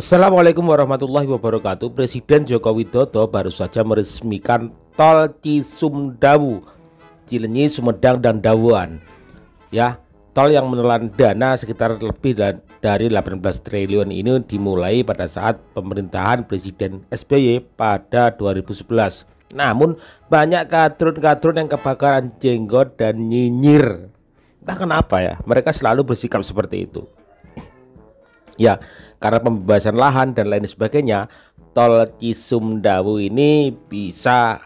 Assalamualaikum warahmatullahi wabarakatuh. Presiden Joko Widodo baru saja meresmikan tol Cisumdawu, Cilenyi, Sumedang dan Dawuan. Ya, tol yang menelan dana sekitar lebih dari 18 triliun ini dimulai pada saat pemerintahan Presiden SBY pada 2011. Namun banyak kadrun-kadrun yang kebakaran jenggot dan nyinyir. Entah kenapa ya, mereka selalu bersikap seperti itu. Ya, karena pembebasan lahan dan lain sebagainya, tol Cisumdawu ini bisa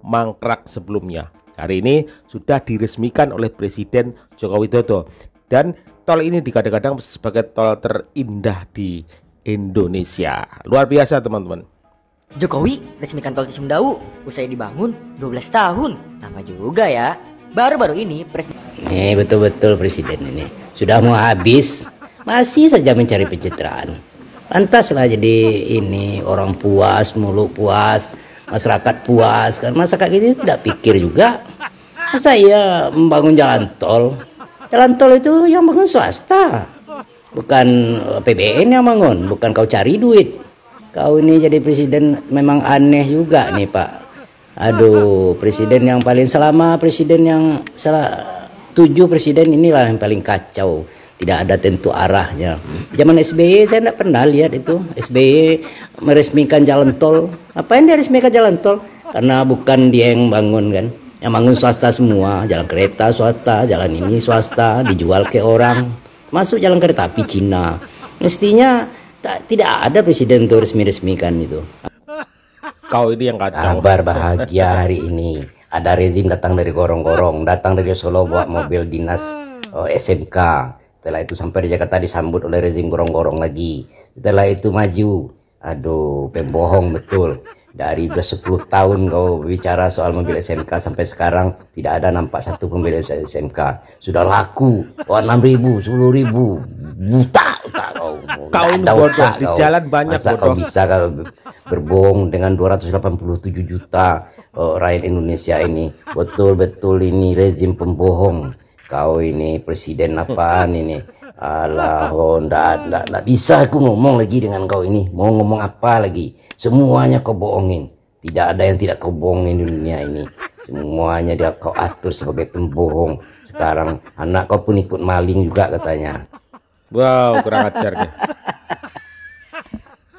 mangkrak sebelumnya. Hari ini sudah diresmikan oleh Presiden Joko Widodo dan tol ini digadang-gadang sebagai tol terindah di Indonesia. Luar biasa teman-teman. Jokowi resmikan tol Cisumdawu usai dibangun 12 tahun. Lama juga ya. Baru-baru ini presiden. ini betul-betul presiden ini sudah mau habis masih saja mencari pencitraan lantaslah jadi ini orang puas mulu puas masyarakat puas kan masyarakat ini tidak pikir juga saya membangun jalan tol jalan tol itu yang bangun swasta bukan eh, PBN yang bangun bukan kau cari duit kau ini jadi presiden memang aneh juga nih pak aduh presiden yang paling selama presiden yang salah tujuh presiden inilah yang paling kacau tidak ada tentu arahnya. Zaman SBY e, saya tidak pernah lihat itu SBY e meresmikan jalan tol. Apa yang dia resmikan jalan tol? Karena bukan dia yang bangun kan. Yang bangun swasta semua, jalan kereta swasta, jalan ini swasta, dijual ke orang. Masuk jalan kereta api Cina. Mestinya tak, tidak ada presiden itu resmi-resmikan itu. Kau ini yang kacau. Kabar bahagia hari ini. Ada rezim datang dari gorong-gorong, datang dari Solo buat mobil dinas oh, eh, SMK setelah itu sampai di Jakarta disambut oleh rezim gorong-gorong lagi. Setelah itu maju. Aduh, pembohong betul. Dari 10 tahun kau bicara soal mobil SMK sampai sekarang tidak ada nampak satu pembeli SMK. Sudah laku, oh, 6 ribu, 10 ribu. Buta, buta kau. Kau bodoh, di jalan banyak Masa bodoh. kau bisa kau berbohong dengan 287 juta oh, rakyat Indonesia ini. Betul-betul ini rezim pembohong kau ini presiden apaan ini Allah, Honda, oh, ndak ndak bisa aku ngomong lagi dengan kau ini mau ngomong apa lagi semuanya kau bohongin tidak ada yang tidak kau bohongin dunia ini semuanya dia kau atur sebagai pembohong sekarang anak kau pun ikut maling juga katanya wow kurang ajar dia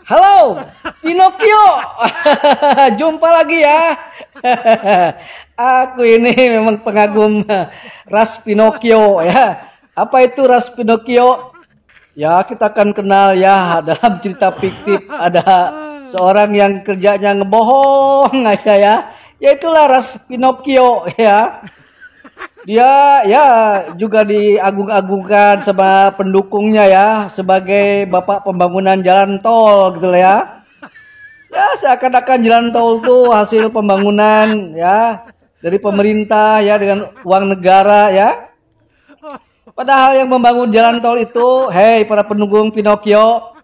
halo Pinocchio jumpa lagi ya Aku ini memang pengagum eh, ras Pinocchio ya. Apa itu ras Pinocchio? Ya kita akan kenal ya dalam cerita fiktif ada seorang yang kerjanya ngebohong aja ya. Ya itulah ras Pinocchio ya. Dia ya juga diagung-agungkan sama pendukungnya ya sebagai bapak pembangunan jalan tol gitu ya. Ya seakan-akan jalan tol tuh hasil pembangunan ya dari pemerintah ya dengan uang negara ya. Padahal yang membangun jalan tol itu, hei para pendukung Pinocchio,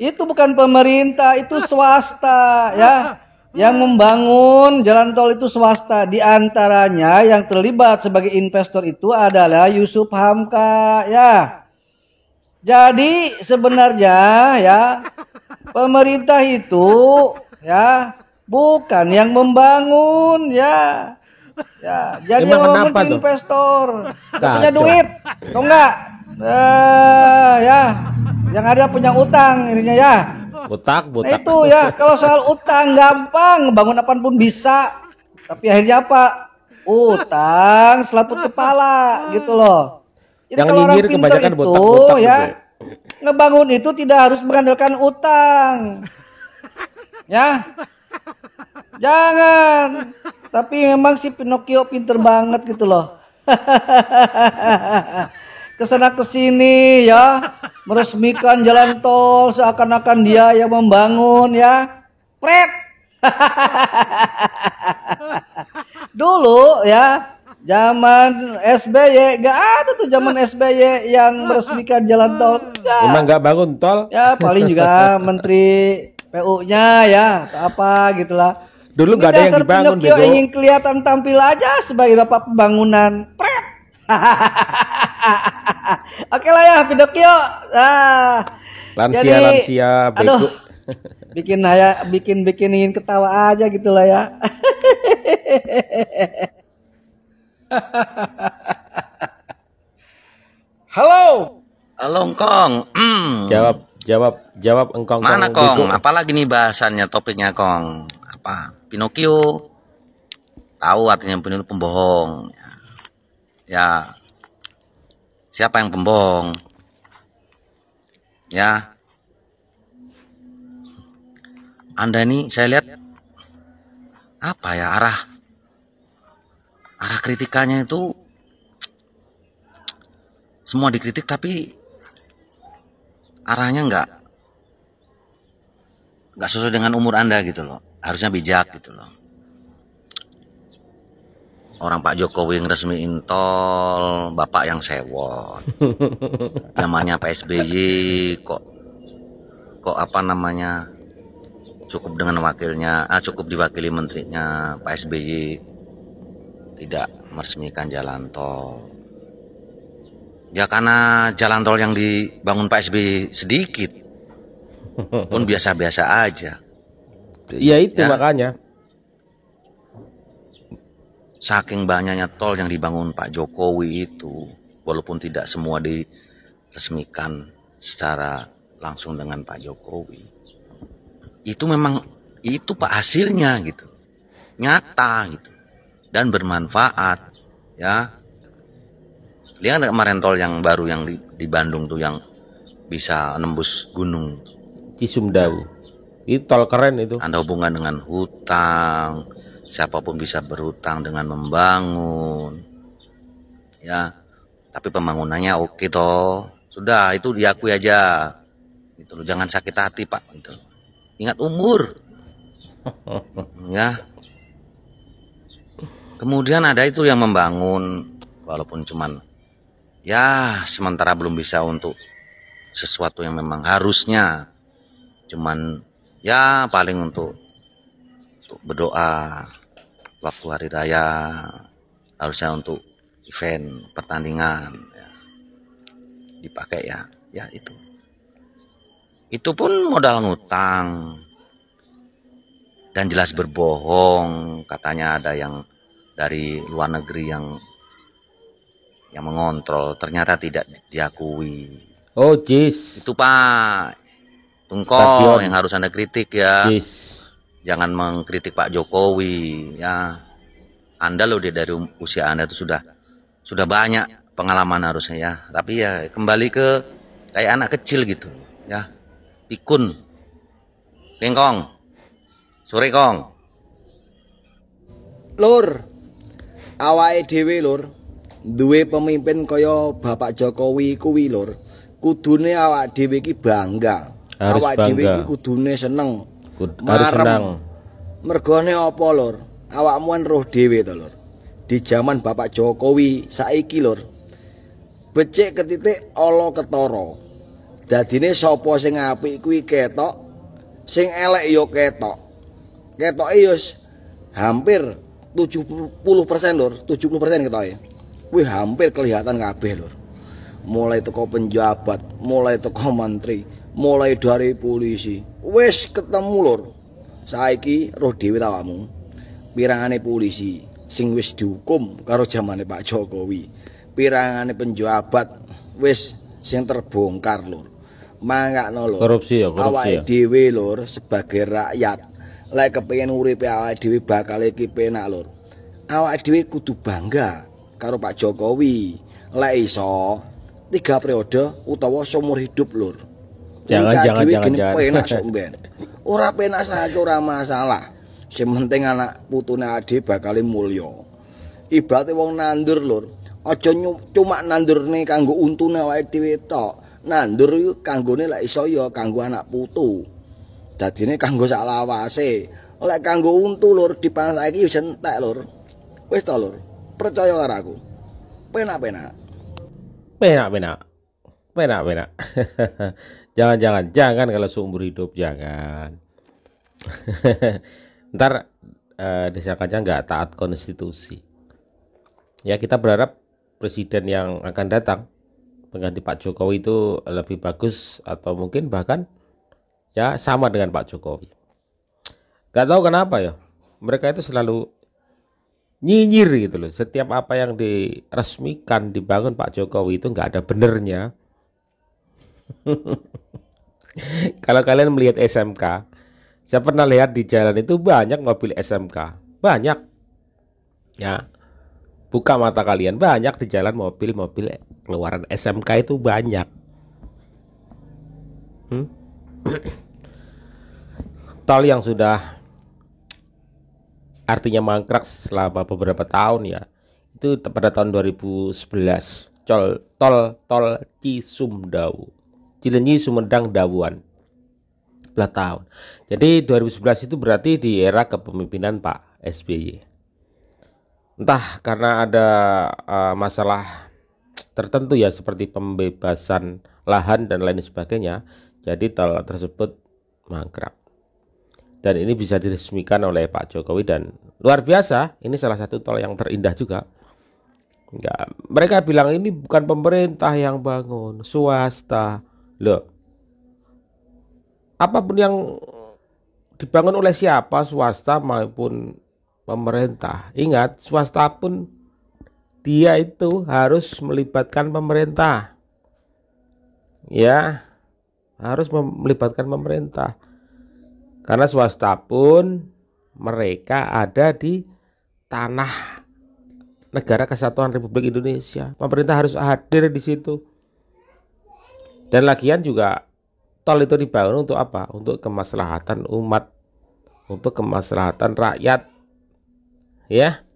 itu bukan pemerintah, itu swasta ya. Yang membangun jalan tol itu swasta. Di antaranya yang terlibat sebagai investor itu adalah Yusuf Hamka ya. Jadi sebenarnya ya pemerintah itu ya bukan yang membangun ya Ya, jadi Emang kenapa tuh? investor, gak punya duit, tau enggak? Eh, ya, yang ada punya utang ininya ya. Nah, butak, butak. Nah, itu ya, kalau soal utang gampang, bangun apapun bisa. Tapi akhirnya apa? Utang selaput kepala gitu loh. Jadi yang kalau nyinyir kebanyakan itu, butak, butak gitu ya, gitu. ngebangun itu tidak harus mengandalkan utang. ya, jangan tapi memang si Pinocchio pinter banget gitu loh. Kesana kesini ya, meresmikan jalan tol seakan-akan dia yang membangun ya. Pret. Dulu ya, Zaman SBY gak ada tuh zaman SBY yang meresmikan jalan tol. Gak. Emang gak bangun tol? Ya paling juga menteri PU-nya ya apa gitulah. Dulu nggak ada yang dibangun Pinocchio bego. ingin kelihatan tampil aja sebagai bapak pembangunan. Pret. Oke lah ya Pinocchio. Ah. Lansia Jadi, lansia bego. Aduh, bikin saya bikin bikin ingin ketawa aja gitulah ya. Halo. Halo Kong. Mm. Jawab, jawab, jawab Engkong. Mana Kong? Apalagi nih bahasannya topiknya Kong? apa Pinocchio tahu artinya Pinocchio itu pembohong ya. siapa yang pembohong ya anda ini saya lihat apa ya arah arah kritikannya itu semua dikritik tapi arahnya enggak enggak sesuai dengan umur anda gitu loh harusnya bijak gitu loh orang Pak Jokowi yang resmiin tol bapak yang sewot namanya Pak SBY kok kok apa namanya cukup dengan wakilnya ah cukup diwakili menterinya Pak SBY tidak meresmikan jalan tol ya karena jalan tol yang dibangun Pak SBY sedikit pun biasa-biasa aja Ya, ya itu ya. makanya saking banyaknya tol yang dibangun Pak Jokowi itu walaupun tidak semua diresmikan secara langsung dengan Pak Jokowi itu memang itu Pak hasilnya gitu nyata gitu dan bermanfaat ya lihat kemarin tol yang baru yang di, di Bandung tuh yang bisa nembus gunung Cisumdawu itu tol keren itu ada hubungan dengan hutang siapapun bisa berhutang dengan membangun ya tapi pembangunannya oke toh sudah itu diakui aja Itu lo jangan sakit hati pak Itu. ingat umur ya kemudian ada itu yang membangun walaupun cuman ya sementara belum bisa untuk sesuatu yang memang harusnya cuman ya paling untuk, untuk berdoa waktu hari raya harusnya untuk event pertandingan ya. dipakai ya ya itu itu pun modal ngutang dan jelas berbohong katanya ada yang dari luar negeri yang yang mengontrol ternyata tidak diakui oh jis itu pak Tungkol Stadion. yang harus Anda kritik ya. Yes. Jangan mengkritik Pak Jokowi ya. Anda loh dia dari usia Anda itu sudah sudah banyak pengalaman harusnya ya. Tapi ya kembali ke kayak anak kecil gitu ya. Pikun. Kengkong. Sore kong. Lur. Awake dhewe lur. Duwe pemimpin koyo Bapak Jokowi kuwi lur. Kudune awak dhewe iki bangga harus awak dhewe iki kudune seneng Kud, harus senang mergone apa lur awakmu roh dhewe to lur di zaman Bapak Jokowi saiki lur becik ketitik ala ketara dadine sapa sing apik kuwi ketok sing elek yo ya ketok ketoke yo ya hampir 70% lur 70% ketoke kuwi hampir kelihatan kabeh lur mulai toko penjabat mulai toko menteri mulai dari polisi wes ketemu lur saiki roh dhewe tawamu pirangane polisi sing wis dihukum karo zamane Pak Jokowi pirangane penjabat wis sing terbongkar lur mangakno lur korupsi ya korupsi awake ya. dhewe lur sebagai rakyat lek kepengin uripe awake dhewe bakal iki penak lur awake dhewe kudu bangga karo Pak Jokowi lek iso tiga periode utawa seumur hidup lur jangan Jadi, jangan jangan gini, jangan penak ora penak saja ora masalah sing penting anak putune ade bakal mulya ibaratnya wong nandur lur aja cuma nandurne kanggo untune awake dhewe tok nandur iku kanggone lek iso ya kanggo anak putu dadine kanggo sak lawase lek kanggo untu lur dipangan saiki wis ya entek lur wis to lur percaya karo aku penak-penak penak-penak Merah, merah. jangan, jangan, jangan kalau seumur hidup jangan. Ntar eh, desa kacang nggak taat konstitusi. Ya kita berharap presiden yang akan datang pengganti Pak Jokowi itu lebih bagus atau mungkin bahkan ya sama dengan Pak Jokowi. Gak tahu kenapa ya, mereka itu selalu nyinyir gitu loh. Setiap apa yang diresmikan dibangun Pak Jokowi itu nggak ada benernya. Kalau kalian melihat SMK, saya pernah lihat di jalan itu banyak mobil SMK, banyak. Ya, buka mata kalian, banyak di jalan mobil-mobil keluaran SMK itu banyak. Hmm? Tol yang sudah artinya mangkrak selama beberapa tahun ya itu pada tahun 2011 tol tol tol Cisumdawu Cilenyi Sumedang Dawuan belah tahun jadi 2011 itu berarti di era kepemimpinan Pak SBY entah karena ada uh, masalah tertentu ya seperti pembebasan lahan dan lain sebagainya jadi tol tersebut mangkrak dan ini bisa diresmikan oleh Pak Jokowi dan luar biasa ini salah satu tol yang terindah juga Enggak. Ya, mereka bilang ini bukan pemerintah yang bangun swasta Loh. Apapun yang dibangun oleh siapa, swasta maupun pemerintah. Ingat, swasta pun dia itu harus melibatkan pemerintah. Ya, harus melibatkan pemerintah. Karena swasta pun mereka ada di tanah negara kesatuan Republik Indonesia. Pemerintah harus hadir di situ. Dan lagian juga tol itu dibangun untuk apa? Untuk kemaslahatan umat, untuk kemaslahatan rakyat. Ya.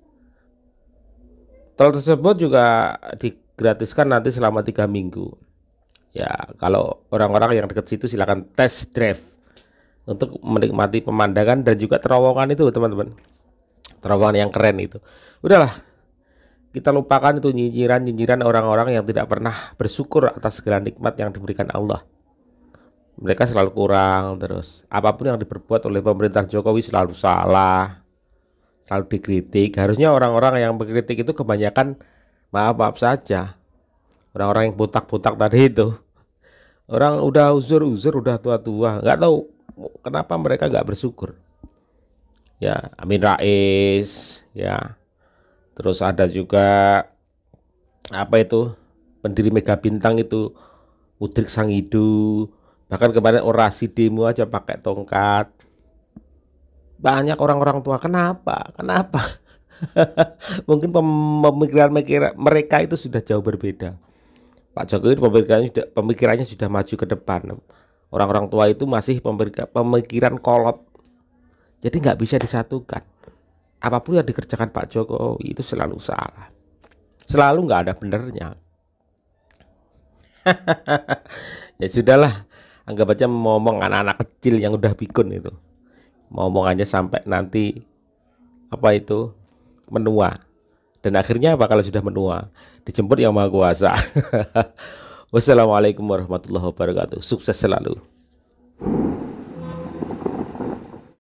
Tol tersebut juga digratiskan nanti selama tiga minggu. Ya, kalau orang-orang yang dekat situ silakan test drive untuk menikmati pemandangan dan juga terowongan itu, teman-teman. Terowongan yang keren itu. Udahlah, kita lupakan itu nyinyiran-nyinyiran orang-orang yang tidak pernah bersyukur atas segala nikmat yang diberikan Allah. Mereka selalu kurang terus. Apapun yang diperbuat oleh pemerintah Jokowi selalu salah. Selalu dikritik. Harusnya orang-orang yang mengkritik itu kebanyakan maaf-maaf saja. Orang-orang yang botak-botak tadi itu. Orang udah uzur-uzur, udah tua-tua. Nggak tahu kenapa mereka nggak bersyukur. Ya, Amin Rais, ya terus ada juga apa itu pendiri Mega Bintang itu Udrik Sangidu bahkan kemarin orasi demo aja pakai tongkat banyak orang-orang tua kenapa kenapa mungkin pemikiran mereka itu sudah jauh berbeda Pak Jokowi pemikirannya sudah, pemikirannya sudah maju ke depan orang-orang tua itu masih pemikiran kolot jadi nggak bisa disatukan apapun yang dikerjakan Pak Jokowi itu selalu salah. Selalu nggak ada benernya. ya sudahlah, anggap aja ngomong anak-anak kecil yang udah pikun itu. Ngomong aja sampai nanti apa itu menua. Dan akhirnya apa kalau sudah menua? Dijemput yang maha kuasa. Wassalamualaikum warahmatullahi wabarakatuh. Sukses selalu.